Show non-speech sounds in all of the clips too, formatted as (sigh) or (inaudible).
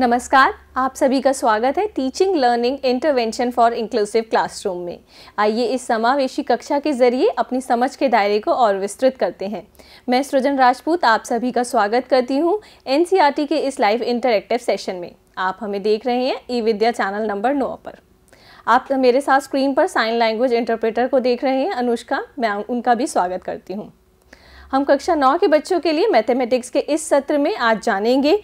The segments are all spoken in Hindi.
नमस्कार आप सभी का स्वागत है teaching learning intervention for inclusive classroom में आइए इस समावेशी कक्षा के जरिए अपनी समझ के दायरे को और विस्तृत करते हैं मैं सृजन राजपूत आप सभी का स्वागत करती हूँ एन e के इस लाइव इंटरेक्टिव सेशन में आप हमें देख रहे हैं ई विद्या चैनल नंबर नौ पर आप मेरे साथ स्क्रीन पर साइन लैंग्वेज इंटरप्रेटर को देख रहे हैं अनुष्का मैं उनका भी स्वागत करती हूँ हम कक्षा नौ के बच्चों के लिए मैथमेटिक्स के इस सत्र में आज जानेंगे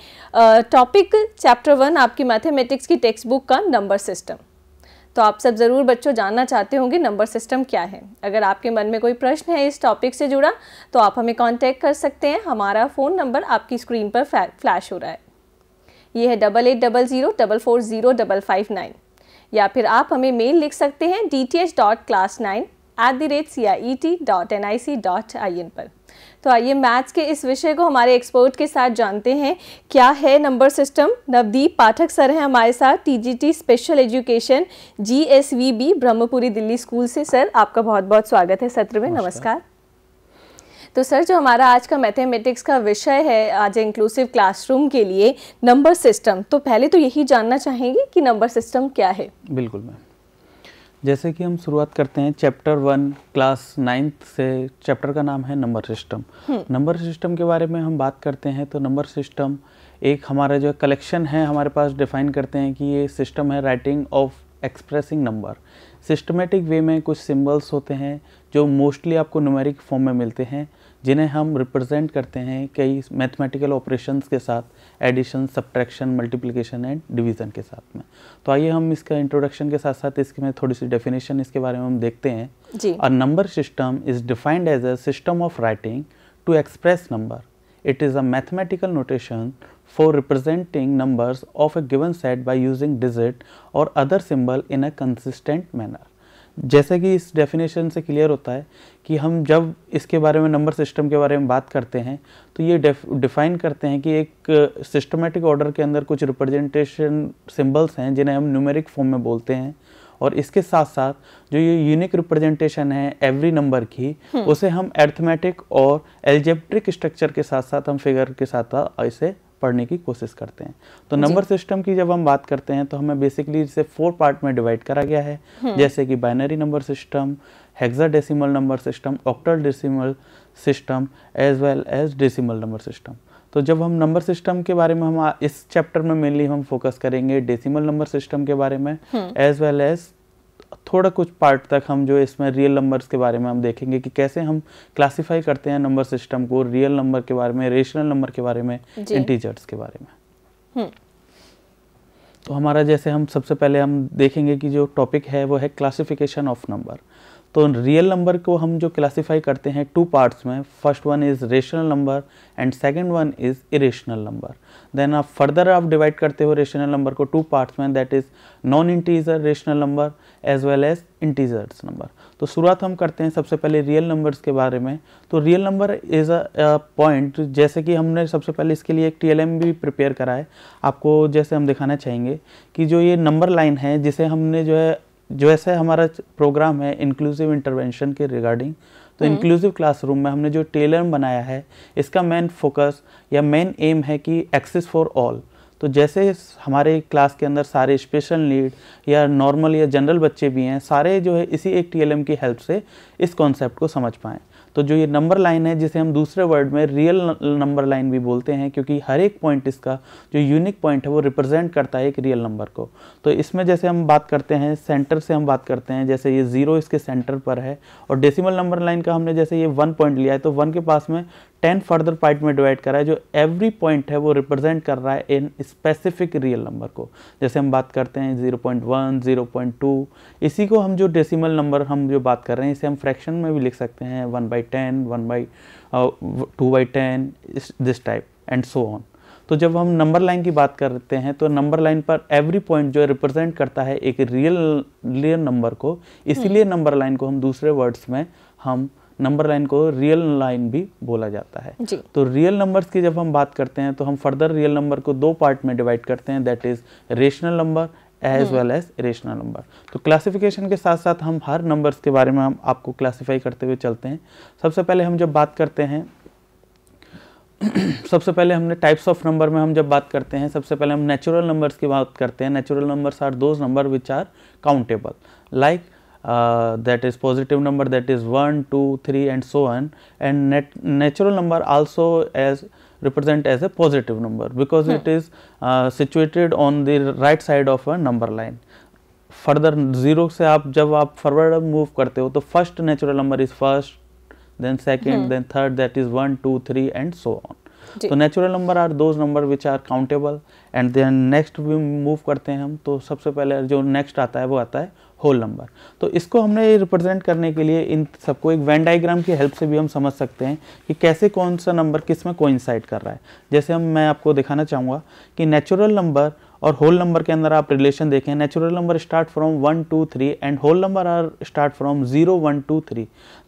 टॉपिक चैप्टर वन आपकी मैथमेटिक्स की टेक्स्ट बुक का नंबर सिस्टम तो आप सब ज़रूर बच्चों जानना चाहते होंगे नंबर सिस्टम क्या है अगर आपके मन में कोई प्रश्न है इस टॉपिक से जुड़ा तो आप हमें कॉन्टैक्ट कर सकते हैं हमारा फ़ोन नंबर आपकी स्क्रीन पर फ्लैश हो रहा है ये है double eight double zero double four zero double five nine या फिर आप हमें मेल लिख सकते हैं D T H dot class nine at the rate C I E T dot N I C dot I N पर तो आइए मैथ्स के इस विषय को हमारे एक्सपर्ट के साथ जानते हैं क्या है number system Navdeep Pathak sir हैं हमारे साथ TGT special education GSVB Brahmpuri Delhi school से सर आपका बहुत बहुत स्वागत है सत्र में नमस्कार तो सर जो हमारा आज का मैथमेटिक्स का विषय है आज इंक्लूसिव क्लासरूम के लिए नंबर सिस्टम तो पहले तो यही जानना चाहेंगे कि नंबर सिस्टम क्या है बिल्कुल मैम जैसे कि हम शुरुआत करते हैं चैप्टर वन क्लास नाइन्थ से चैप्टर का नाम है number system hmm. Number system के बारे में हम बात करते हैं तो नंबर सिस्टम एक हमारा जो कलेक्शन है हमारे पास डिफाइन करते हैं कि ये सिस्टम है writing of expressing number systematic way में कुछ सिम्बल्स होते हैं जो मोस्टली आपको नुमेरिक फॉर्म में मिलते हैं जिन्हें हम रिप्रेजेंट करते हैं कई मैथमेटिकल ऑपरेशंस के साथ addition subtraction multiplication and division के साथ में तो आइए हम इसका इंट्रोडक्शन के साथ साथ इसके में थोड़ी सी डेफिनेशन इसके बारे में हम देखते हैं a number system is defined as a system of writing to express number it is a mathematical notation for representing number of a given set by using digit और other symbol in a consistent manner जैसे कि इस डेफिनेशन से क्लियर होता है कि हम जब इसके बारे में नंबर सिस्टम के बारे में बात करते हैं तो ये डिफाइन करते हैं कि एक सिस्टमेटिक uh, ऑर्डर के अंदर कुछ रिप्रेजेंटेशन सिंबल्स हैं जिन्हें हम न्यूमेरिक फॉर्म में बोलते हैं और इसके साथ साथ जो ये यूनिक रिप्रेजेंटेशन है एवरी नंबर की हम्म। उसे हम एर्थमेटिक और एल्जेप्ट्रिक स्ट्रक्चर के साथ साथ हम फिगर के साथ इसे पढ़ने की कोशिश करते हैं तो नंबर सिस्टम की जब हम बात करते हैं तो हमें बेसिकली इसे फोर पार्ट में डिवाइड करा गया है हम्म। जैसे कि binary number system hexadecimal number system octal decimal system as well as decimal number system तो जब हम नंबर सिस्टम के बारे में हम इस चैप्टर में मेनली हम फोकस करेंगे डेसिमल नंबर सिस्टम के बारे में एज वेल एज थोड़ा कुछ पार्ट तक हम जो इसमें रियल नंबर्स के बारे में हम देखेंगे कि कैसे हम क्लासिफाई करते हैं नंबर सिस्टम को रियल नंबर के बारे में रेशनल नंबर के बारे में इंटीजर्स के बारे में हम्म। तो हमारा जैसे हम सबसे पहले हम देखेंगे कि जो टॉपिक है वो है क्लासिफिकेशन ऑफ नंबर तो रियल नंबर को हम जो क्लासीफाई करते हैं टू पार्ट्स में first one is rational number and second one is irrational number then आप फर्दर आप डिवाइड करते हो रेशनल नंबर को टू पार्ट्स में that is non integer rational number as well as integers number तो शुरुआत हम करते हैं सबसे पहले रियल नंबर्स के बारे में तो real number is a point जैसे कि हमने सबसे पहले इसके लिए एक टी भी प्रिपेयर करा है आपको जैसे हम दिखाना चाहेंगे कि जो ये नंबर लाइन है जिसे हमने जो है जो ऐसे हमारा प्रोग्राम है इंक्लूसिव इंटरवेंशन के रिगार्डिंग तो इंक्लूसिव क्लासरूम हम्म। में हमने जो टेलर बनाया है इसका मेन फोकस या मेन एम है कि एक्सेस फॉर ऑल तो जैसे हमारे क्लास के अंदर सारे स्पेशल नीड या नॉर्मल या जनरल बच्चे भी हैं सारे जो है इसी एक टीएलएम की हेल्प से इस कॉन्सेप्ट को समझ पाएँ तो जो ये नंबर लाइन है जिसे हम दूसरे वर्ड में रियल नंबर लाइन भी बोलते हैं क्योंकि हर एक पॉइंट इसका जो यूनिक पॉइंट है वो रिप्रेजेंट करता है एक रियल नंबर को तो इसमें जैसे हम बात करते हैं सेंटर से हम बात करते हैं जैसे ये ज़ीरो इसके सेंटर पर है और डेसिमल नंबर लाइन का हमने जैसे ये वन पॉइंट लिया है तो वन के पास में टेन फर्दर पार्ट में डिवाइड करा है जो एवरी पॉइंट है वो रिप्रेजेंट कर रहा है इन स्पेसिफिक रियल नंबर को जैसे हम बात करते हैं 0.1, 0.2 इसी को हम जो डेसिमल नंबर हम जो बात कर रहे हैं इसे हम फ्रैक्शन में भी लिख सकते हैं one by ten one by two by ten this type and so on तो जब हम नंबर लाइन की बात करते हैं तो नंबर लाइन पर एवरी पॉइंट जो रिप्रेजेंट करता है एक रियल रियल नंबर को इसीलिए नंबर हम्म। लाइन को हम दूसरे वर्ड्स में हम नंबर लाइन को रियल लाइन भी बोला जाता है तो रियल नंबर्स की जब हम बात करते हैं तो हम फर्दर रियल नंबर को दो पार्ट में डिवाइड करते हैं that is rational number as hmm. Well as rational number तो क्लासिफिकेशन के साथ साथ हम हर नंबर्स के बारे में हम आपको क्लासीफाई करते हुए चलते हैं सबसे पहले हम जब बात करते हैं (clears throat) सबसे पहले हमने टाइप्स ऑफ नंबर में हम जब बात करते हैं सबसे पहले हम नेचुरल नंबर्स की बात करते हैं natural numbers are those number which are countable like uh, that is positive number that is 1, 2, 3 and so on and net natural number also as represent as a positive number because hmm. it is uh, situated on the right side of a number line. further zero se aap jab aap forward move karte ho to first natural number is first then second, hmm. then third that is 1, 2, 3 and so on. तो natural number are those number which are countable and then next भी मूव करते हैं हम तो सबसे पहले जो नेक्स्ट आता है वो आता है होल नंबर तो इसको हमने रिप्रेजेंट करने के लिए इन सबको एक वैन डायग्राम की हेल्प से भी हम समझ सकते हैं कि कैसे कौन सा नंबर किस में कोइंसाइड कर रहा है जैसे हम मैं आपको दिखाना चाहूँगा कि नेचुरल नंबर और होल नंबर के अंदर आप रिलेशन देखें natural number start from one two three and whole number are start from zero one two three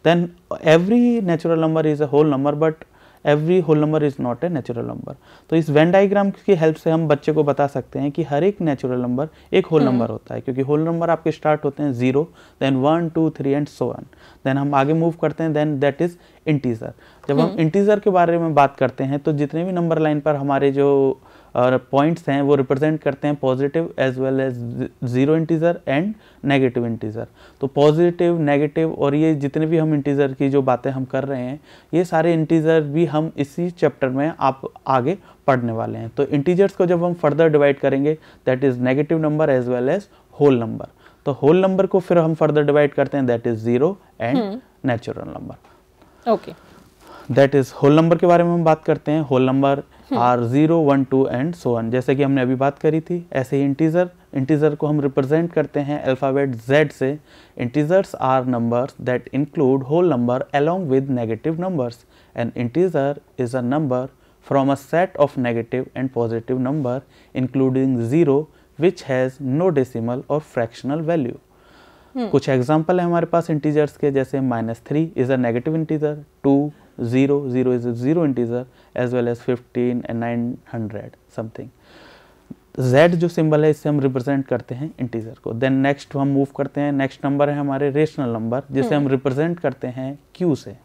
then every natural number is a whole number but every whole number is not a natural number तो इस वेन डाइग्राम की हेल्प से हम बच्चे को बता सकते हैं कि हर एक नेचुरल नंबर एक होल हम्म। नंबर होता है क्योंकि होल नंबर आपके स्टार्ट होते हैं zero then one two three and so one देन हम आगे मूव करते हैं देन दैट इज़ इंटीजर जब हम इंटीजर हम्म। के बारे में बात करते हैं तो जितने भी नंबर लाइन पर हमारे जो और पॉइंट्स हैं वो रिप्रेजेंट करते हैं positive as well as zero integer and negative integer तो पॉजिटिव नेगेटिव और ये जितने भी हम इंटीज़र की जो बातें हम कर रहे हैं ये सारे इंटीज़र भी हम इसी चैप्टर में आप आगे पढ़ने वाले हैं तो इंटीजर्स को जब हम फर्दर डिवाइड करेंगे that is negative number as well as whole number तो होल नंबर को फिर हम फर्दर डिवाइड करते हैं that is zero and natural number okay that is whole number के बारे में हम बात करते हैं whole number are zero one two and so one जैसे कि हमने अभी बात करी थी ऐसे ही इंटीजर इंटीजर को हम रिप्रेजेंट करते हैं अल्फ़ाबेट जेड से integers are numbers that include whole number along with negative numbers and integer is a number from a set of negative and positive number including zero which has no decimal और फ्रैक्शनल वैल्यू कुछ एग्जाम्पल है हमारे पास इंटीजर्स के जैसे minus three is negative integer two 0, 0 is a 0 integer as well as 15 and 900 something. Z जो सिंबल है इससे हम रिप्रेजेंट करते हैं इंटीजर को देन नेक्स्ट हम मूव करते हैं नेक्स्ट नंबर है हमारे रेशनल नंबर जिसे हम रिप्रेजेंट करते हैं Q से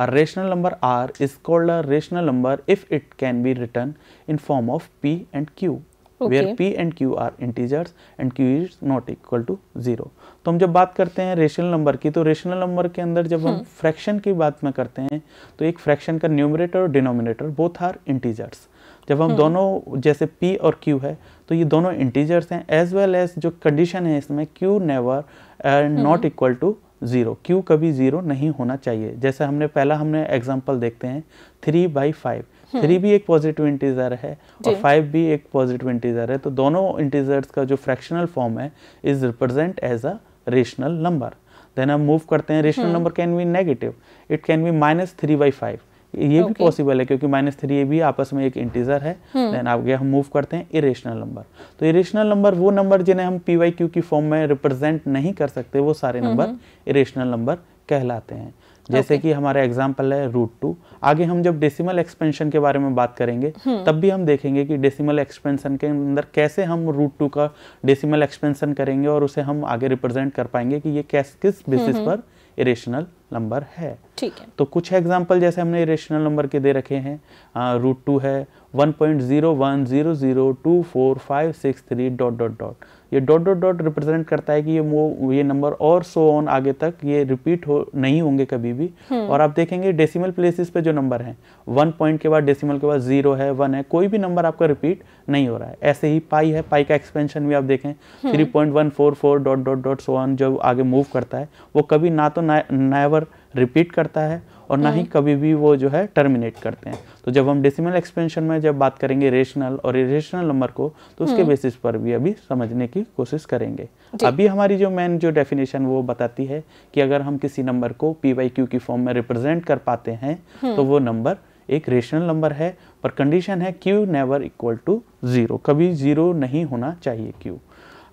a rational number r is called a rational number if it can be written in form of p and q okay. where p and q are integers and q is not equal to 0 तो हम जब बात करते हैं रेशनल नंबर की तो रेशनल नंबर के अंदर जब हम फ्रैक्शन हम्म। की बात में करते हैं तो एक फ्रैक्शन का न्यूमरेटर और डिनोमिनेटर बोथ आर इंटीजर्स जब हम हम्म। दोनों जैसे पी और क्यू है तो ये दोनों इंटीजर्स हैं एज वेल एज जो कंडीशन है इसमें Q never and not equal to zero Q कभी ज़ीरो नहीं होना चाहिए जैसे हमने पहला हमने एग्जाम्पल देखते हैं थ्री बाई फाइव थ्री भी एक पॉजिटिव इंटीजर है और फाइव भी एक पॉजिटिव इंटीजर है तो दोनों इंटीजर्स का जो फ्रैक्शनल फॉर्म है is represent as a rational number then हम मूव करते हैं rational number can be negative it can be minus three by five ये okay. भी पॉसिबल है क्योंकि माइनस थ्री ये भी आपस में एक इंटीजर है देन हम्म। आगे हम मूव करते हैं इरेशनल नंबर तो इरेशनल नंबर वो नंबर जिन्हें हम पी वाई क्यू की फॉर्म में रिप्रेजेंट नहीं कर सकते वो सारे नंबर इरेशनल नंबर कहलाते हैं जैसे okay. कि हमारा एग्जाम्पल है रूट टू आगे हम जब डेसिमल एक्सपेंशन के बारे में बात करेंगे हम्म. तब भी हम देखेंगे कि डेसिमल एक्सपेंशन के अंदर कैसे हम रूट टू का डेसिमल एक्सपेंशन करेंगे और उसे हम आगे रिप्रेजेंट कर पाएंगे कि ये कैस किस बेसिस पर इरेशनल नंबर है ठीक है तो कुछ एग्जाम्पल जैसे हमने इरेशनल नंबर के दे रखे हैं रूट टू है one point zero one zero zero two four five six three dot dot dot ये डॉट डॉट डॉट रिप्रेजेंट करता है कि ये वो ये नंबर और सो ऑन आगे तक ये रिपीट हो नहीं होंगे कभी भी हम्म। और आप देखेंगे डेसिमल प्लेसेस पे जो नंबर हैं वन पॉइंट के बाद डेसिमल के बाद जीरो है वन है कोई भी नंबर आपका रिपीट नहीं हो रहा है ऐसे ही पाई है पाई का एक्सपेंशन भी आप देखें three point one four four dot dot dot so on जब आगे मूव करता है वो कभी ना तो नावर रिपीट करता है और ना ही हम्म। कभी भी वो जो है टर्मिनेट करते हैं तो जब हम डेसिमल एक्सपेंशन में जब बात करेंगे रेशनल और इरेशनल नंबर को तो उसके बेसिस हम्म। पर भी अभी समझने की कोशिश करेंगे अभी हमारी जो मेन जो डेफिनेशन वो बताती है कि अगर हम किसी नंबर को पी वाई क्यू की फॉर्म में रिप्रेजेंट कर पाते हैं हम्म। तो वो नंबर एक रेशनल नंबर है पर कंडीशन है Q never equal to zero कभी जीरो नहीं होना चाहिए क्यू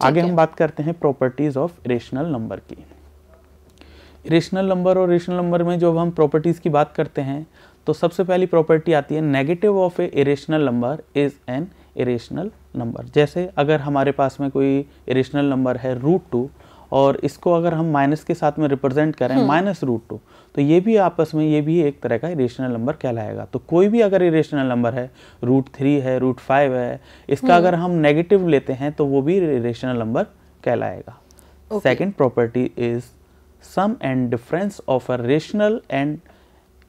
आगे हम बात करते हैं प्रॉपर्टीज ऑफ रेशनल नंबर की रेशनल नंबर और रेशनल नंबर में जब हम प्रॉपर्टीज़ की बात करते हैं तो सबसे पहली प्रॉपर्टी आती है negative of a irrational number is an irrational number जैसे अगर हमारे पास में कोई इरेशनल नंबर है रूट टू और इसको अगर हम माइनस के साथ में रिप्रेजेंट करें माइनस रूट टू तो ये भी आपस में ये भी एक तरह का इरेशनल नंबर कहलाएगा तो कोई भी अगर इरेशनल नंबर है रूट थ्री है रूट फाइव है इसका हम्म। अगर हम नेगेटिव लेते हैं तो वो भी इरेशनल नंबर कहलाएगा second property is sum and difference of a rational and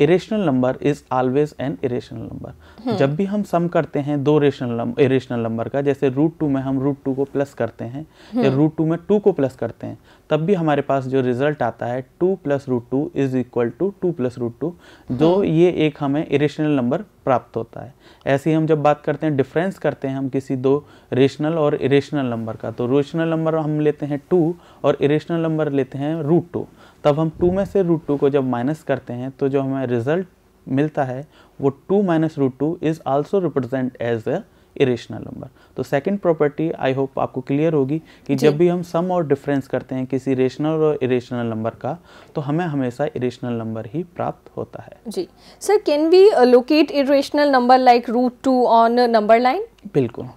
irrational number is always an irrational number जब भी हम सम करते हैं दो रेशनल इरेशनल नंबर का जैसे रूट टू में हम रूट टू को प्लस करते हैं hmm. या रूट टू में टू को प्लस करते हैं तब भी हमारे पास जो रिजल्ट आता है two plus root two is equal to two plus root two जो ये एक हमें इरेशनल नंबर प्राप्त होता है ऐसे ही हम जब बात करते हैं डिफरेंस करते हैं हम किसी दो रेशनल और इरेशनल नंबर का तो रेशनल नंबर हम लेते हैं टू और इरेशनल नंबर लेते हैं रूट टू तब हम टू में से रूट टू को जब माइनस करते हैं तो जो हमें रिजल्ट मिलता है वो two minus root two is also represent as a irrational number तो सेकंड प्रॉपर्टी आई होप आपको क्लियर होगी कि जब भी हम सम और डिफरेंस करते हैं किसी रेशनल और इरेशनल नंबर का तो हमें हमेशा इरेशनल नंबर ही प्राप्त होता है जी sir can we locate irrational number like root two on number line बिल्कुल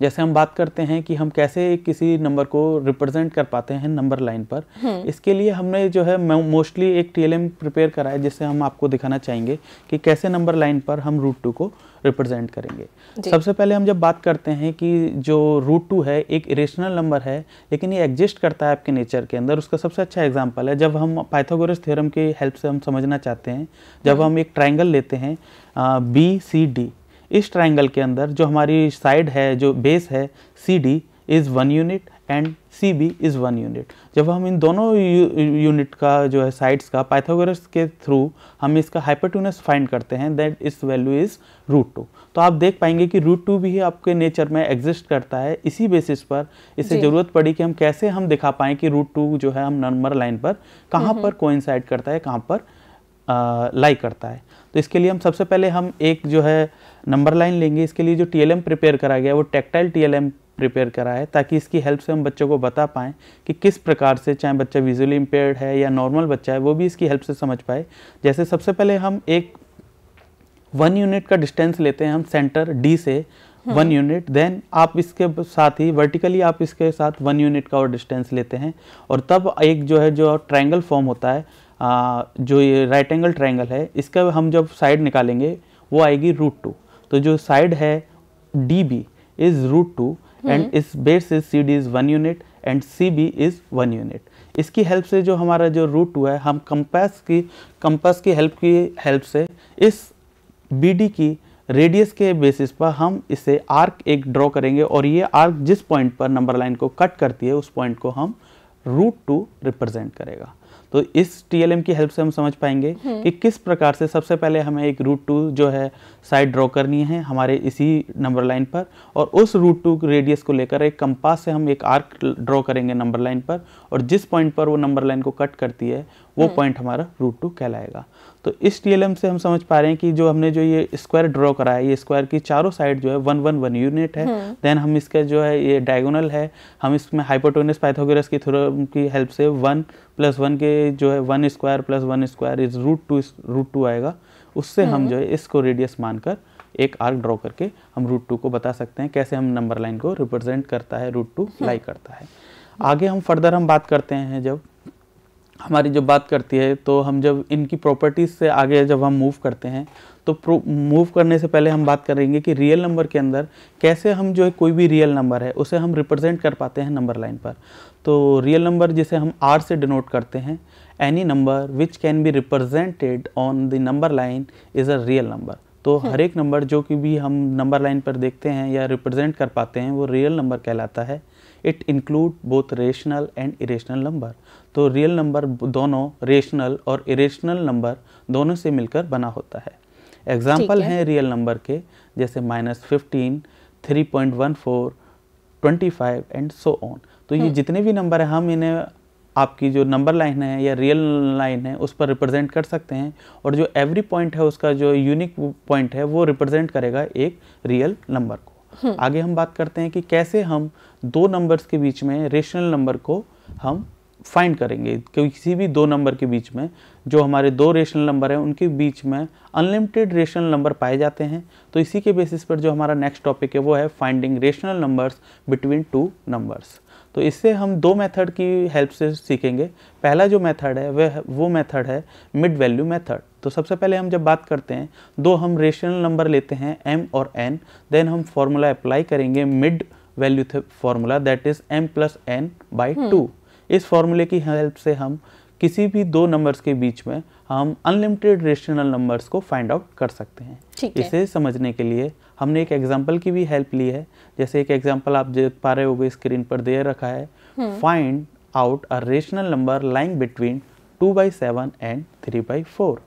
जैसे हम बात करते हैं कि हम कैसे किसी नंबर को रिप्रेजेंट कर पाते हैं नंबर लाइन पर हम्म। इसके लिए हमने जो है मोस्टली एक टीएलएम प्रिपेयर करा है जिससे हम आपको दिखाना चाहेंगे कि कैसे नंबर लाइन पर हम रूट टू को रिप्रेजेंट करेंगे सबसे पहले हम जब बात करते हैं कि जो रूट टू है एक इरेशनल नंबर है लेकिन ये एग्जिस्ट करता है आपके नेचर के अंदर उसका सबसे अच्छा एग्जाम्पल है जब हम पाइथागोरस थ्योरम की हेल्प से हम समझना चाहते हैं जब हम्म। हम एक ट्राइंगल लेते हैं बी सी डी इस ट्राइंगल के अंदर जो हमारी साइड है जो बेस है C D is one unit and C B is one unit जब हम इन दोनों यूनिट का जो है साइड्स का पाइथागोरस के थ्रू हम इसका हाइपरट्यूनस फाइंड करते हैं दैट इस वैल्यू इज़ रूट टू तो आप देख पाएंगे कि रूट टू भी आपके नेचर में एग्जिस्ट करता है इसी बेसिस पर इसे ज़रूरत पड़ी कि हम कैसे हम दिखा पाएँ कि रूट टू जो है हम नंबर लाइन पर कहाँ पर कोइंसाइड करता है कहाँ पर लाई करता है तो इसके लिए हम सबसे पहले हम एक जो है नंबर लाइन लेंगे इसके लिए जो टीएलएम प्रिपेयर करा गया है वो टेक्टाइल टीएलएम प्रिपेयर करा है ताकि इसकी हेल्प से हम बच्चों को बता पाएँ कि किस प्रकार से चाहे बच्चा विजुअली इम्पेयर्ड है या नॉर्मल बच्चा है वो भी इसकी हेल्प से समझ पाए जैसे सबसे पहले हम एक वन यूनिट का डिस्टेंस लेते हैं हम सेंटर डी से हम्म। वन यूनिट देन आप इसके साथ ही वर्टिकली आप इसके साथ वन यूनिट का और डिस्टेंस लेते हैं और तब एक जो है जो ट्रायंगल फॉर्म होता है आ, जो ये राइट एंगल ट्राइंगल है इसका हम जब साइड निकालेंगे वो आएगी रूट टू तो जो साइड है D B is root two and इस base is C D is one unit and C B is one unit इसकी हेल्प से जो हमारा जो रूट टू है हम कंपास की कंपास की हेल्प की हेल्प से इस बी डी की रेडियस के बेसिस पर हम इसे आर्क एक ड्रॉ करेंगे और ये आर्क जिस पॉइंट पर नंबर लाइन को कट करती है उस पॉइंट को हम रूट टू रिप्रेजेंट करेगा तो इस टीएलएम की हेल्प से हम समझ पाएंगे हम्म। कि किस प्रकार से सबसे पहले हमें एक रूट टू जो है साइड ड्रॉ करनी है हमारे इसी नंबर लाइन पर और उस रूट टू रेडियस को लेकर एक कंपास से हम एक आर्क ड्रॉ करेंगे नंबर लाइन पर और जिस पॉइंट पर वो नंबर लाइन को कट करती है वो पॉइंट हम्म। हमारा रूट टू कहलाएगा तो इस टीएलएम से हम समझ पा रहे हैं कि जो हमने जो ये स्क्वायर ड्रॉ करा है ये स्क्वायर की चारों साइड जो है वन वन वन यूनिट है देन हम्म। हम इसका जो है ये डायगोनल है हम इसमें हाइपोटोनस पाइथागोरस की थ्योरम की हेल्प से वन प्लस वन के जो है one square plus one square is root two root two आएगा उससे हम हम्म। जो है इसको रेडियस मानकर एक आर्क ड्रॉ करके हम रूट टू को बता सकते हैं कैसे हम नंबर लाइन को रिप्रेजेंट करता है रूट टू लाई करता है आगे हम फर्दर हम बात करते हैं जब हमारी जब बात करती है तो हम जब इनकी प्रॉपर्टीज़ से आगे जब हम मूव करते हैं तो मूव करने से पहले हम बात करेंगे कि रियल नंबर के अंदर कैसे हम जो है कोई भी रियल नंबर है उसे हम रिप्रेजेंट कर पाते हैं नंबर लाइन पर तो रियल नंबर जिसे हम आर से डिनोट करते हैं any number which can be represented on the number line is a real number तो hmm. हर एक नंबर जो कि भी हम नंबर लाइन पर देखते हैं या रिप्रेजेंट कर पाते हैं वो रियल नंबर कहलाता है it include both rational and irrational number तो रियल नंबर दोनों रेशनल और इरेशनल नंबर दोनों से मिलकर बना होता है एग्जाम्पल हैं रियल नंबर के जैसे minus fifteen three point one four twenty five and so on तो ये हम्म। जितने भी नंबर हैं हम इन्हें आपकी जो नंबर लाइन है या रियल लाइन है उस पर रिप्रेजेंट कर सकते हैं और जो एवरी पॉइंट है उसका जो यूनिक पॉइंट है वो रिप्रेजेंट करेगा एक रियल नंबर को हम्म। आगे हम बात करते हैं कि कैसे हम दो नंबर्स के बीच में रेशनल नंबर को हम फाइंड करेंगे किसी भी दो नंबर के बीच में जो हमारे दो रेशनल नंबर हैं उनके बीच में अनलिमिटेड रेशनल नंबर पाए जाते हैं तो इसी के बेसिस पर जो हमारा नेक्स्ट टॉपिक है वो है finding rational numbers between two numbers तो इससे हम दो मेथड की हेल्प से सीखेंगे पहला जो मेथड है वह वो मेथड है मिड वैल्यू मेथड तो सबसे पहले हम जब बात करते हैं दो हम रेशनल नंबर लेते हैं m और n देन हम फॉर्मूला अप्लाई करेंगे mid value formula that is m plus n by two इस फार्मूले की हेल्प से हम किसी भी दो नंबर्स के बीच में हम अनलिमिटेड रेशनल नंबर्स को फाइंड आउट कर सकते हैं इसे समझने के लिए हमने एक एग्जाम्पल की भी हेल्प ली है जैसे एक एग्जाम्पल आप देख पा रहे हो स्क्रीन पर दे रखा है find out a rational number lying between two by seven and three by four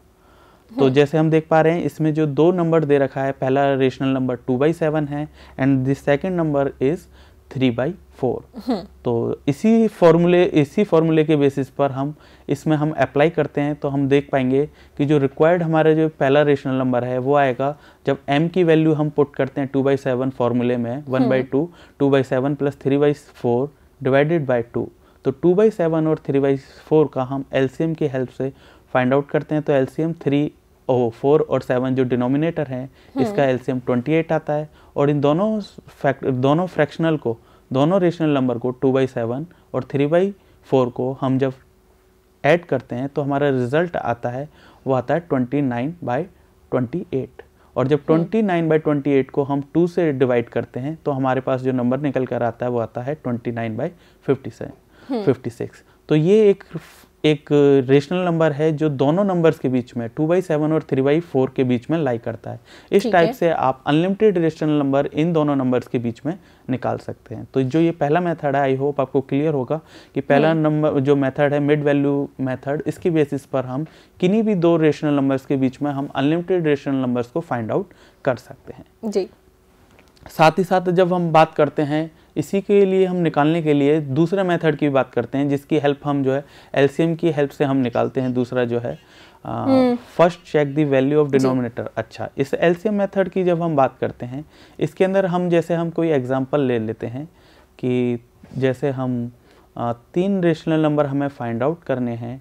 तो हम्म। जैसे हम देख पा रहे हैं इसमें जो दो नंबर दे रखा है पहला rational number two by seven है and the second number is three by four hmm. तो इसी फॉर्मूले इसी फॉर्मूले के बेसिस पर हम इसमें हम अप्लाई करते हैं तो हम देख पाएंगे कि जो रिक्वायर्ड हमारा जो पहला रेशनल नंबर है वो आएगा जब m की वैल्यू हम पुट करते हैं टू बाई सेवन फॉर्मूले में one by two two by seven plus three by four divided by two तो टू बाई सेवन और थ्री बाई फोर का हम एल की हेल्प से फाइंड आउट करते हैं तो L C M three or four और सेवन जो डिनोमिनेटर हैं हम्म। इसका L C M twenty eight आता है और इन दोनों फैक्ट दोनों फ्रैक्शनल को दोनों रेशनल नंबर को टू बाई सेवन और थ्री बाई फोर को हम जब ऐड करते हैं तो हमारा रिजल्ट आता है वो आता है twenty nine by twenty eight और जब twenty nine by twenty eight को हम टू से डिवाइड करते हैं तो हमारे पास जो नंबर निकल कर आता है वो आता है twenty nine by fifty seven fifty six तो ये एक एक रेशनल नंबर है जो दोनों नंबर्स के बीच में टू बाई सेवन और थ्री बाई फोर के बीच में लाई करता है इस टाइप से आप अनलिमिटेड रेशनल नंबर इन दोनों नंबर्स के बीच में निकाल सकते हैं तो जो ये पहला मेथड है आई होप आपको क्लियर होगा कि पहला नंबर हम्म। जो मेथड है मिड वैल्यू मेथड इसकी बेसिस पर हम किन्हीं भी दो रेशनल नंबर्स के बीच में हम अनलिमिटेड रेशनल नंबर्स को फाइंड आउट कर सकते हैं जी साथ ही साथ जब हम बात करते हैं इसी के लिए हम निकालने के लिए दूसरा मेथड की बात करते हैं जिसकी हेल्प हम जो है एलसीएम की हेल्प से हम निकालते हैं दूसरा जो है first check the value of denominator अच्छा इस एलसीएम मेथड की जब हम बात करते हैं इसके अंदर हम जैसे हम कोई एग्जाम्पल ले लेते हैं कि जैसे हम आ, तीन रेशनल नंबर हमें फाइंड आउट करने हैं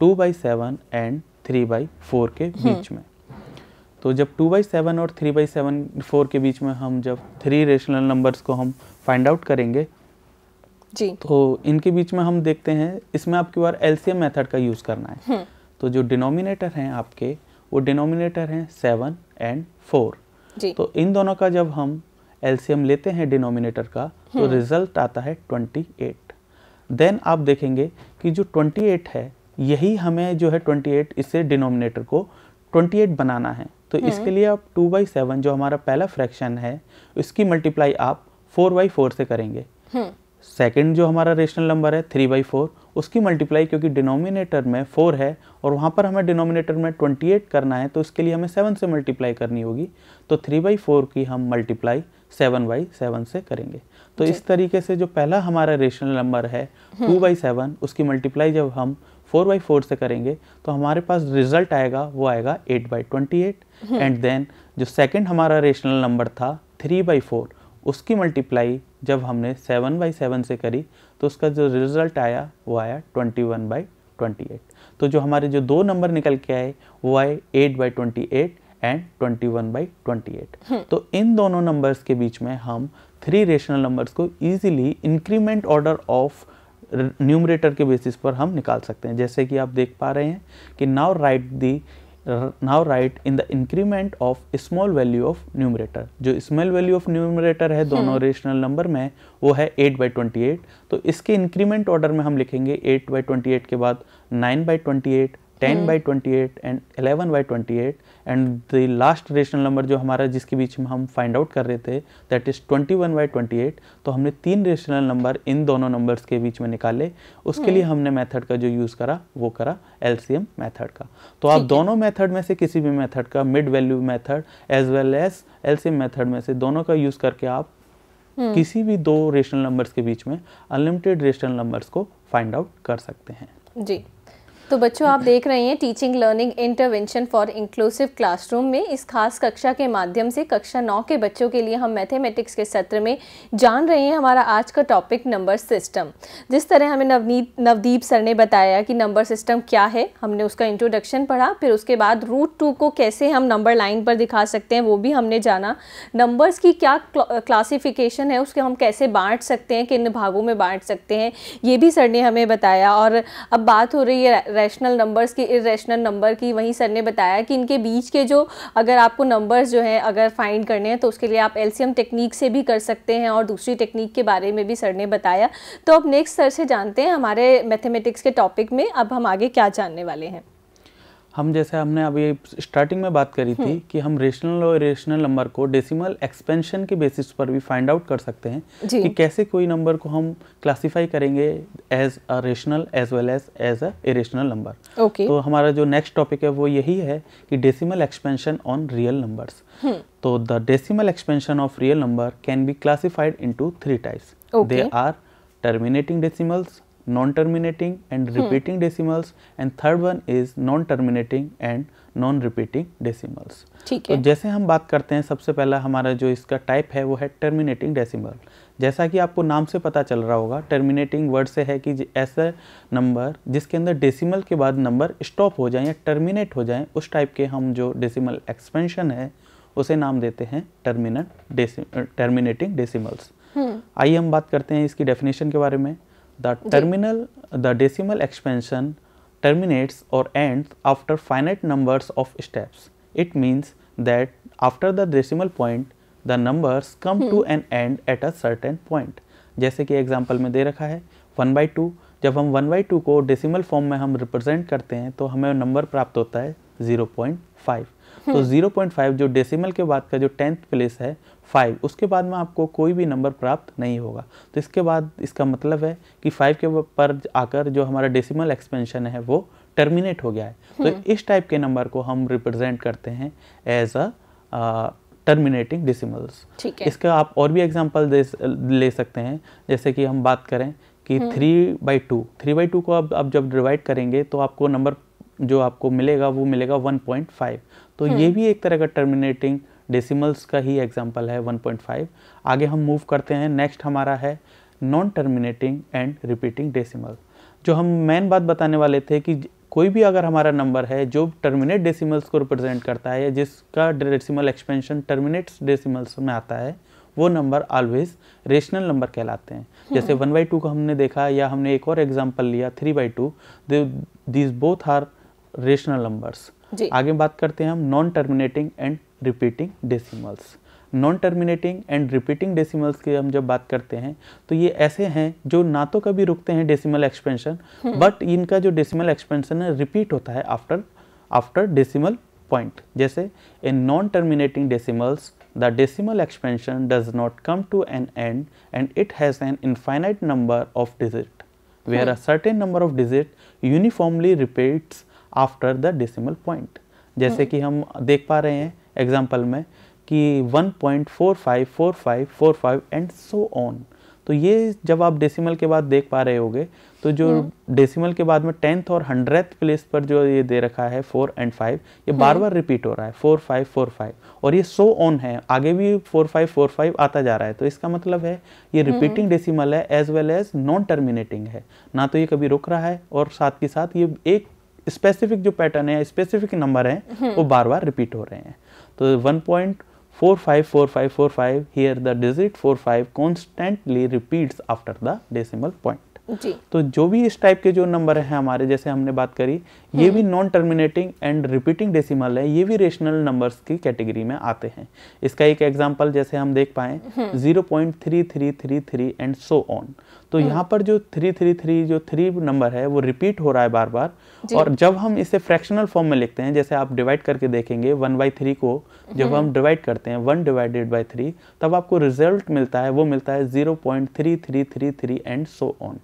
two by seven and three by four के हम्म। बीच में तो जब टू बाई सेवन और थ्री बाई सेवन फोर के बीच में हम जब थ्री रेशनल नंबर्स को हम फाइंड आउट करेंगे जी तो इनके बीच में हम देखते हैं इसमें आपकी बार एलसीएम मेथड का यूज़ करना है हम्म। तो जो डिनोमिनेटर हैं आपके वो डिनोमिनेटर हैं सेवन एंड फोर तो इन दोनों का जब हम एलसीएम लेते हैं डिनोमिनेटर का तो रिजल्ट हम्म। आता है ट्वेंटी एट देन आप देखेंगे कि जो ट्वेंटी एट है यही हमें जो है ट्वेंटी एट इससे डिनोमिनेटर को ट्वेंटी एट बनाना है तो इसके हम्म। लिए आप टू बाई सेवन जो हमारा पहला फ्रैक्शन है उसकी मल्टीप्लाई आप फोर बाई फोर से करेंगे सेकेंड हम्म। जो हमारा रेशनल नंबर है थ्री बाई फोर उसकी मल्टीप्लाई क्योंकि डिनोमिनेटर में फोर है और वहाँ पर हमें डिनोमिनेटर में ट्वेंटी एट करना है तो इसके लिए हमें सेवन से मल्टीप्लाई करनी होगी तो थ्री बाई फोर की हम मल्टीप्लाई सेवन बाई सेवन से करेंगे तो इस तरीके से जो पहला हमारा रेशनल नंबर है टू बाई सेवन उसकी मल्टीप्लाई जब हम फोर बाई फोर से करेंगे तो हमारे पास रिजल्ट आएगा वो आएगा eight by twenty eight and then जो सेकेंड हमारा रेशनल नंबर था थ्री बाई फोर उसकी मल्टीप्लाई जब हमने सेवन बाई सेवन से करी तो उसका जो रिजल्ट आया वो आया twenty one by twenty eight तो जो हमारे जो दो नंबर निकल के आए वो आए eight by twenty eight and twenty one by twenty eight तो इन दोनों नंबर्स के बीच में हम थ्री रेशनल नंबर्स को easily increment order of numerator के बेसिस पर हम निकाल सकते हैं जैसे कि आप देख पा रहे हैं कि now right the now right in the increment of small value of numerator जो स्मॉल वैल्यू ऑफ न्यूमरेटर है दोनों रेशनल hmm. नंबर में वो है एट बाई ट्वेंटी एट तो इसके इंक्रीमेंट ऑर्डर में हम लिखेंगे एट बाई ट्वेंटी एट के बाद nine by twenty eight ten hmm. By twenty eight and eleven by twenty eight and the last rational number जो हमारा जिसके बीच में हम फाइंड आउट कर रहे थे that is twenty one by twenty eight तो हमने तीन रेशनल नंबर इन दोनों नंबर्स के बीच में निकाले उसके लिए हम्म। हमने मेथड का जो यूज़ करा वो करा एल सी एम मैथड का तो आप दोनों मेथड में से किसी भी मेथड का mid value method as well as L C M method में से दोनों का यूज़ करके आप हम्म। किसी भी दो रेशनल नंबर्स के बीच में अनलिमिटेड रेशनल नंबर्स को फाइंड आउट कर सकते हैं जी तो बच्चों आप देख रहे हैं teaching learning intervention for inclusive classroom में इस खास कक्षा के माध्यम से कक्षा नौ के बच्चों के लिए हम मैथमेटिक्स के सत्र में जान रहे हैं हमारा आज का टॉपिक नंबर सिस्टम जिस तरह हमें नवनीत नवदीप सर ने बताया कि नंबर सिस्टम क्या है हमने उसका इंट्रोडक्शन पढ़ा फिर उसके बाद रूट टू को कैसे हम नंबर लाइन पर दिखा सकते हैं वो भी हमने जाना नंबर्स की क्या क्लासीफिकेशन है उसके हम कैसे बांट सकते हैं किन भागों में बांट सकते हैं ये भी सर ने हमें बताया और अब बात हो रही है रैशनल नंबर्स की रैशनल नंबर की वहीं सर ने बताया कि इनके बीच के जो अगर आपको नंबर्स जो हैं अगर फाइंड करने हैं तो उसके लिए आप एलसीएम टेक्निक से भी कर सकते हैं और दूसरी टेक्निक के बारे में भी सर ने बताया तो अब नेक्स्ट सर से जानते हैं हमारे मैथमेटिक्स के टॉपिक में अब हम आगे क्या जानने वाले हैं हम जैसे हमने अभी स्टार्टिंग में बात करी थी हम्म। कि हम रेशनल और रेशनल नंबर को डेसिमल एक्सपेंशन के बेसिस पर भी फाइंड आउट कर सकते हैं कि कैसे कोई नंबर को हम क्लासिफाई करेंगे as a rational as well as as a irrational number तो हमारा जो नेक्स्ट टॉपिक है वो यही है कि decimal expansion on real numbers तो the decimal expansion of real number can be classified to three types they are terminating decimals non-terminating and hmm. repeating hmm. decimals and third one is non-terminating and non-repeating decimals. ठीक तो है। तो जैसे हम बात करते हैं सबसे पहला हमारा जो इसका टाइप है वो है टर्मिनेटिंग डेसिमल जैसा कि आपको नाम से पता चल रहा होगा टर्मिनेटिंग वर्ड से है कि ऐसा नंबर जिसके अंदर डेसिमल के बाद नंबर स्टॉप हो जाए या टर्मिनेट हो जाए उस टाइप के हम जो डेसिमल एक्सपेंशन है उसे नाम देते हैं टर्मिनेट डेसि टर्मिनेटिंग डेसीमल्स आइए हम बात करते हैं इसकी डेफिनेशन के बारे में the terminal the decimal expansion terminates or end after finite number of steps it means that after the decimal point the number come to an end at a certain point जैसे कि एग्जाम्पल में दे रखा है वन बाई टू जब हम वन बाई टू को डेसीमल फॉर्म में हम रिप्रेजेंट करते हैं तो हमें नंबर प्राप्त होता है जीरो पॉइंट फाइव तो जीरो पॉइंट फाइव जो डेसीमल के बाद का जो टेंथ प्लेस है फाइव उसके बाद में आपको कोई भी नंबर प्राप्त नहीं होगा तो इसके बाद इसका मतलब है कि फाइव के पर आकर जो हमारा डेसिमल एक्सपेंशन है वो टर्मिनेट हो गया है तो हम्म। इस टाइप के नंबर को हम रिप्रेजेंट करते हैं एज अ टर्मिनेटिंग डिसिमल्स इसका आप और भी एग्जाम्पल ले सकते हैं जैसे कि हम बात करें कि three by two three by two को आप, आप जब डिवाइड करेंगे तो आपको नंबर जो आपको मिलेगा वो मिलेगा वन पॉइंट फाइव तो ये हम्म। भी एक तरह का टर्मिनेटिंग डेसिमल्स का ही एग्जाम्पल है 1.5 आगे हम मूव करते हैं नेक्स्ट हमारा है non terminating and repeating decimal जो हम मेन बात बताने वाले थे कि कोई भी अगर हमारा नंबर है जो टर्मिनेट डेसिमल्स को रिप्रेजेंट करता है या जिसका डेसिमल एक्सपेंशन टर्मिनेट डेसिमल्स में आता है वो नंबर ऑलवेज रेशनल नंबर कहलाते हैं हम्म. जैसे वन बाई टू को हमने देखा या हमने एक और एग्जाम्पल लिया three by two this both are rational numbers आगे बात करते हैं हम non terminating and repeating decimals non terminating and repeating decimals की हम जब बात करते हैं तो ये ऐसे हैं जो ना तो कभी रुकते हैं डेसिमल एक्सपेंशन बट इनका जो डेसिमल एक्सपेंशन है रिपीट होता है आफ्टर आफ्टर डेसिमल पॉइंट जैसे in non terminating decimals the decimal expansion does not come to an end and it has an infinite number of digit where a certain number of digit uniformly repeats after the decimal point जैसे hmm. कि हम देख पा रहे हैं एग्जाम्पल में कि 1.454545 एंड सो ऑन तो ये जब आप डेसिमल के बाद देख पा रहे होगे तो जो डेसिमल हम्म। के बाद में टेंथ और हंड्रेड प्लेस पर जो ये दे रखा है फोर एंड फाइव ये हम्म। बार बार रिपीट हो रहा है फोर फाइव फोर फाइव और ये सो ऑन है आगे भी फोर फाइव फोर फाइव आता जा रहा है तो इसका मतलब है ये रिपीटिंग हम्म। डेसिमल है as well as non terminating है ना तो ये कभी रुक रहा है और साथ के साथ ये एक स्पेसिफिक जो पैटर्न है स्पेसिफिक नंबर है वो बार बार रिपीट हो रहे हैं तो five here the digit four five constantly repeat after the decimal point तो जो भी इस टाइप के जो नंबर है हमारे जैसे हमने बात करी ये हम्म। भी non terminating and repeating decimal है ये भी रेशनल नंबर्स की कैटेगरी में आते हैं इसका एक एग्जांपल जैसे हम देख पाए zero point three three three three and so on तो हम्म। यहाँ पर जो थ्री थ्री थ्री जो थ्री नंबर है वो रिपीट हो रहा है बार बार और जब हम इसे फ्रैक्शनल फॉर्म में लिखते हैं जैसे आप डिवाइड करके देखेंगे वन बाई थ्री को जब हम्म। हम डिवाइड करते हैं वन डिवाइडेड बाई थ्री तब आपको रिजल्ट मिलता है वो मिलता है zero point three three three three and so on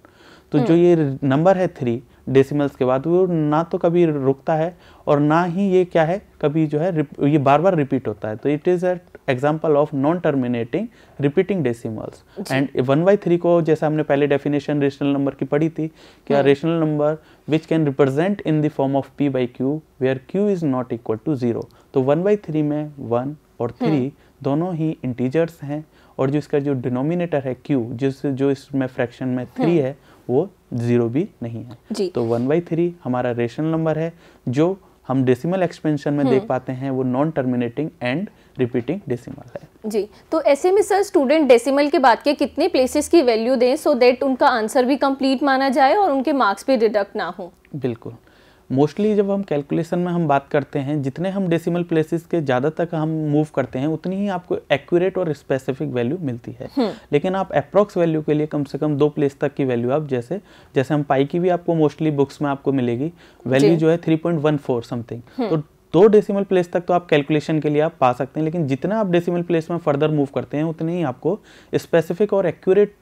तो जो ये नंबर है थ्री डेसिमल्स के बाद वो ना तो कभी रुकता है और ना ही ये क्या है कभी जो है ये बार बार रिपीट होता है तो it is an example of non terminating repeating decimals and one by three को जैसे हमने पहले डेफिनेशन रेशनल नंबर की पढ़ी थी कि rational number which can represent in the form of P by Q where Q is not equal to zero तो वन बाई थ्री में वन और थ्री हाँ। दोनों ही इंटीजर्स हैं और जो इसका जो डिनोमिनेटर है क्यू जिस जो इसमें फ्रैक्शन में थ्री हाँ। है वो ज़ीरो भी नहीं है जी. तो वन बाई थ्री हमारा रेशनल नंबर है जो हम डेसिमल एक्सपेंशन में देख हम्म। पाते हैं वो non terminating and repeating decimal है जी तो ऐसे में सर स्टूडेंट डेसिमल के बाद के कितने प्लेसेस की वैल्यू दें सो so देट उनका आंसर भी कंप्लीट माना जाए और उनके मार्क्स भी डिडक्ट ना हो बिल्कुल मोस्टली जब हम कैलकुलेशन में हम बात करते हैं जितने हम डेसिमल प्लेसेस के ज़्यादा तक हम मूव करते हैं उतनी ही आपको एक्यूरेट और स्पेसिफिक वैल्यू मिलती है हम्म। लेकिन आप अप्रोक्स वैल्यू के लिए कम से कम दो प्लेस तक की वैल्यू आप जैसे जैसे हम पाई की भी आपको मोस्टली बुक्स में आपको मिलेगी वैल्यू जो है थ्री हम्म। समथिंग तो दो डेसिमल प्लेस तक तो आप कैलकुलेशन के लिए आप पा सकते हैं लेकिन जितना आप डेसिमल प्लेस में फर्दर मूव करते हैं उतनी ही आपको स्पेसिफिक और एक्यूरेट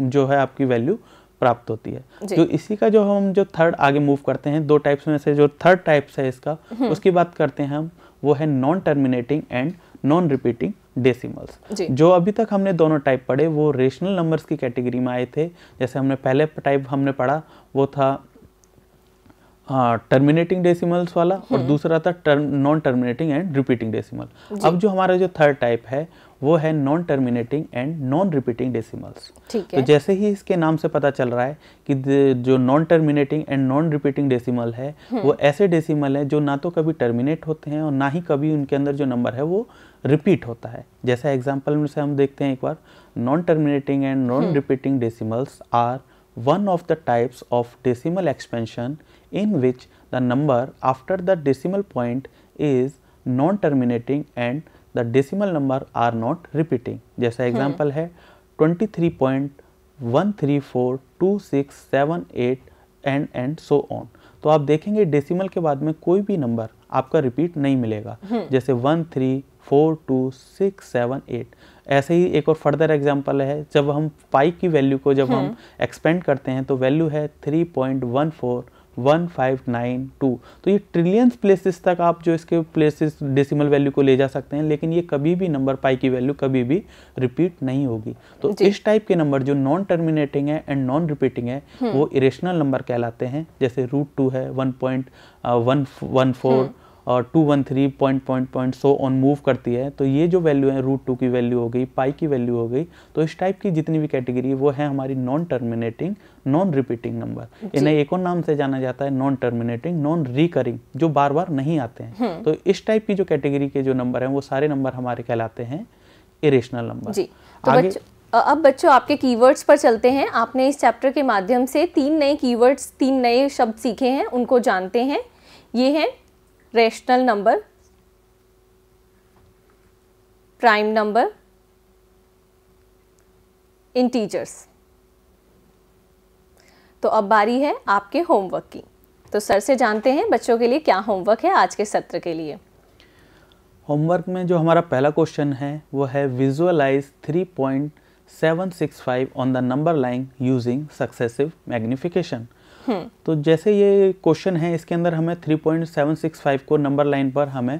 जो है आपकी वैल्यू प्राप्त होती है जो तो इसी का जो हम जो थर्ड आगे मूव करते हैं दो टाइप्स में से जो थर्ड टाइप्स है इसका हम्म। उसकी बात करते हैं हम वो है non terminating and non repeating decimals जो अभी तक हमने दोनों टाइप पढ़े वो रेशनल नंबर्स की कैटेगरी में आए थे जैसे हमने पहले टाइप हमने पढ़ा वो था टर्मिनेटिंग डेसिमल्स वाला और हम्म। दूसरा था non terminating and repeating decimal अब जो हमारा जो थर्ड टाइप है वो है non terminating and non repeating decimals तो जैसे ही इसके नाम से पता चल रहा है कि जो non terminating and non repeating decimal है हम्म। वो ऐसे डेसिमल है जो ना तो कभी टर्मिनेट होते हैं और ना ही कभी उनके अंदर जो नंबर है वो रिपीट होता है जैसा एग्जाम्पल से हम देखते हैं एक बार non terminating and non repeating decimals are one of the types of decimal expansion in which the number after the decimal point is non terminating and the decimal number are not repeating. jaisa example hai 23.1342678 and and so on. तो आप देखेंगे डेसिमल के बाद में कोई भी नंबर आपका रिपीट नहीं मिलेगा जैसे one three four two six seven eight ऐसे ही एक और फर्दर एग्जांपल है जब हम पाई की वैल्यू को जब हम एक्सपेंड करते हैं तो वैल्यू है three point one four one five nine two तो ये ट्रिलियंस प्लेसेस तक आप जो इसके प्लेसेस डेसिमल वैल्यू को ले जा सकते हैं लेकिन ये कभी भी नंबर पाई की वैल्यू कभी भी रिपीट नहीं होगी तो इस टाइप के नंबर जो नॉन टर्मिनेटिंग है एंड नॉन रिपीटिंग है वो इरेशनल नंबर कहलाते हैं जैसे रूट टू है one point one one four और two one three point point point so on move करती है तो ये जो वैल्यू है रूट टू की वैल्यू हो गई पाई की वैल्यू हो गई तो इस टाइप की जितनी भी कैटेगरी वो है हमारी non terminating non repeating number इन्हें एक और नाम से जाना जाता है नॉन टर्मिनेटिंग नॉन रिकरिंग जो बार बार नहीं आते हैं हम्म। तो इस टाइप की जो कैटेगरी के जो नंबर है वो सारे नंबर हमारे कहलाते हैं इरेशनल नंबर जी तो आगे अब बच्चों आपके कीवर्ड्स पर चलते हैं आपने इस चैप्टर के माध्यम से तीन नए कीवर्ड्स तीन नए शब्द सीखे हैं उनको जानते हैं ये हैं rational number prime number integers तो अब बारी है आपके होमवर्क की तो सर से जानते हैं बच्चों के लिए क्या होमवर्क है आज के सत्र के लिए होमवर्क में जो हमारा पहला क्वेश्चन है वो है visualize 3.765 on the number line using successive magnification तो जैसे ये क्वेश्चन है इसके अंदर हमें 3.765 को नंबर लाइन पर हमें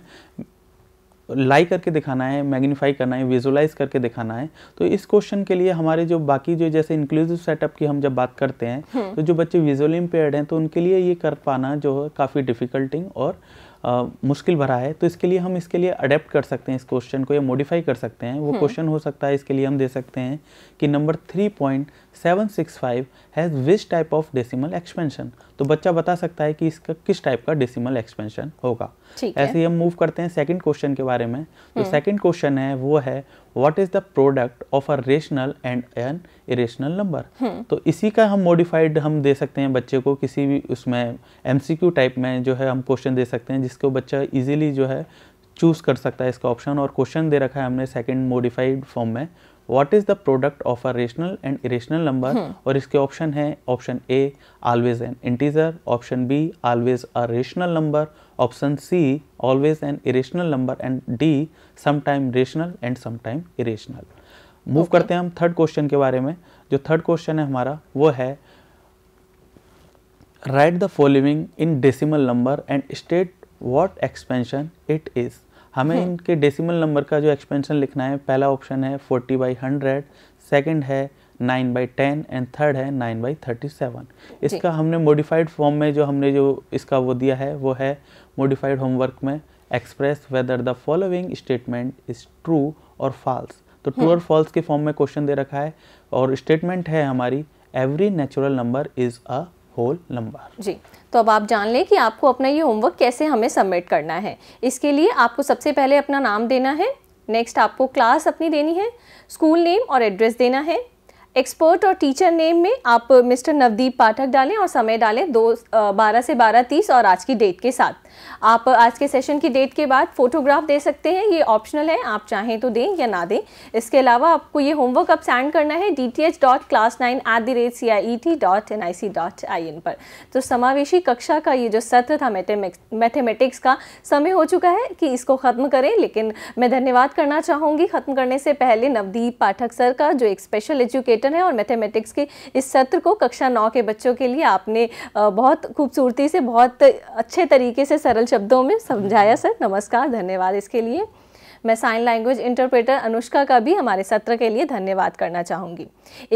लाई करके दिखाना है मैग्नीफाई करना है विजुलाइज करके दिखाना है तो इस क्वेश्चन के लिए हमारे जो बाकी जो जैसे इंक्लूसिव सेटअप की हम जब बात करते हैं हम्म। तो जो बच्चे विजुअली इम्पेयर्ड हैं तो उनके लिए ये कर पाना जो है काफ़ी डिफिकल्टिंग और मुश्किल भरा है तो इसके लिए हम इसके लिए अडेप्ट कर सकते हैं इस क्वेश्चन को या मॉडिफाई कर सकते हैं वो हम्म। क्वेश्चन हो सकता है इसके लिए हम दे सकते हैं कि number three point seven six five has which type of decimal expansion तो बच्चा बता सकता है कि इसका किस टाइप का डेसिमल एक्सपेंशन होगा ऐसे ही हम मूव करते हैं सेकंड क्वेश्चन के बारे में तो सेकंड हम्म। क्वेश्चन है वो है what is the product of a rational and an irrational number तो इसी का हम मॉडिफाइड हम दे सकते हैं बच्चे को किसी भी उसमें एमसीक्यू टाइप में जो है हम क्वेश्चन दे सकते हैं जिसको बच्चा इजीली जो है चूज कर सकता है इसका ऑप्शन और क्वेश्चन दे रखा है हमने सेकेंड मॉडिफाइड फॉर्म में what is the product of a rational and irrational number और इसके ऑप्शन है option A always an integer option B always a rational number option C always an irrational number and D sometime rational and sometime irrational move करते हैं हम थर्ड क्वेश्चन के बारे में जो थर्ड क्वेश्चन है हमारा वो है write the following in decimal number and state what expansion it is हमें hmm. इनके डेसिमल नंबर का जो एक्सपेंशन लिखना है पहला ऑप्शन है फोर्टी बाई हंड्रेड सेकेंड है nine by ten and third है नाइन बाई थर्टी सेवन इसका हमने मॉडिफाइड फॉर्म में जो हमने जो इसका वो दिया है वो है मोडिफाइड होमवर्क में express whether the following statement is true और फॉल्स तो ट्रू और फॉल्स के फॉर्म में क्वेश्चन दे रखा है और स्टेटमेंट है हमारी every natural number is a whole number जी तो अब आप जान लें कि आपको अपना ये होमवर्क कैसे हमें सबमिट करना है इसके लिए आपको सबसे पहले अपना नाम देना है नेक्स्ट आपको क्लास अपनी देनी है स्कूल नेम और एड्रेस देना है एक्सपर्ट और टीचर नेम में आप मिस्टर uh, नवदीप पाठक डालें और समय डालें दो uh, बारह से बारह तीस और आज की डेट के साथ आप uh, आज के सेशन की डेट के बाद फोटोग्राफ दे सकते हैं ये ऑप्शनल है आप चाहें तो दें या ना दें इसके अलावा आपको ये होमवर्क अब सेंड करना है D T H dot class nine at the rate C I E T dot N I C dot I N पर तो समावेशी कक्षा का ये जो सत्र था मैथेमेटिक्स का समय हो चुका है कि इसको ख़त्म करें लेकिन मैं धन्यवाद करना चाहूँगी ख़त्म करने से पहले नवदीप पाठक सर का जो एक स्पेशल एजुकेटर कैलकुलेटर है और मैथेमेटिक्स के इस सत्र को कक्षा नौ के बच्चों के लिए आपने बहुत खूबसूरती से बहुत अच्छे तरीके से सरल शब्दों में समझाया सर नमस्कार धन्यवाद इसके लिए मैं साइन लैंग्वेज इंटरप्रेटर अनुष्का का भी हमारे सत्र के लिए धन्यवाद करना चाहूँगी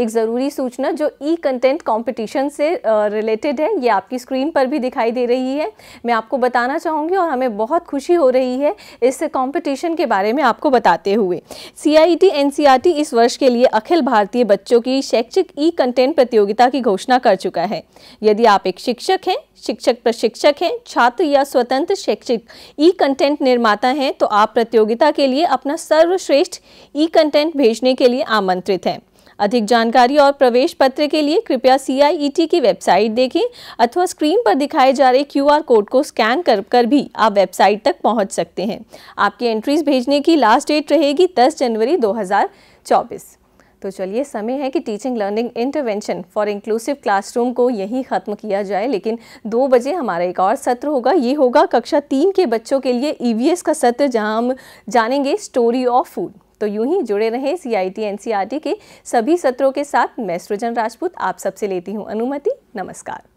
एक ज़रूरी सूचना जो ई कंटेंट कॉम्पिटिशन से रिलेटेड है ये आपकी स्क्रीन पर भी दिखाई दे रही है मैं आपको बताना चाहूँगी और हमें बहुत खुशी हो रही है इस कॉम्पिटिशन के बारे में आपको बताते हुए सी आई टी इस वर्ष के लिए अखिल भारतीय बच्चों की शैक्षिक ई कंटेंट प्रतियोगिता की घोषणा कर चुका है यदि आप एक शिक्षक हैं शिक्षक प्रशिक्षक हैं छात्र या स्वतंत्र शैक्षिक ई कंटेंट निर्माता हैं तो आप प्रतियोगिता के लिए अपना सर्वश्रेष्ठ ई कंटेंट भेजने के लिए आमंत्रित हैं अधिक जानकारी और प्रवेश पत्र के लिए कृपया टी e की वेबसाइट देखें अथवा स्क्रीन पर दिखाए जा रहे आर कोड को स्कैन कर कर भी आप वेबसाइट तक पहुंच सकते हैं आपकी एंट्रीज भेजने की लास्ट डेट रहेगी 10 जनवरी 2024 तो चलिए समय है कि teaching learning intervention for inclusive classroom को यहीं ख़त्म किया जाए लेकिन दो बजे हमारा एक और सत्र होगा ये होगा कक्षा तीन के बच्चों के लिए ई e का सत्र जहाँ हम जानेंगे स्टोरी ऑफ फूड तो यूं ही जुड़े रहें सी आई e के सभी सत्रों के साथ मैं सृजन राजपूत आप सबसे लेती हूँ अनुमति नमस्कार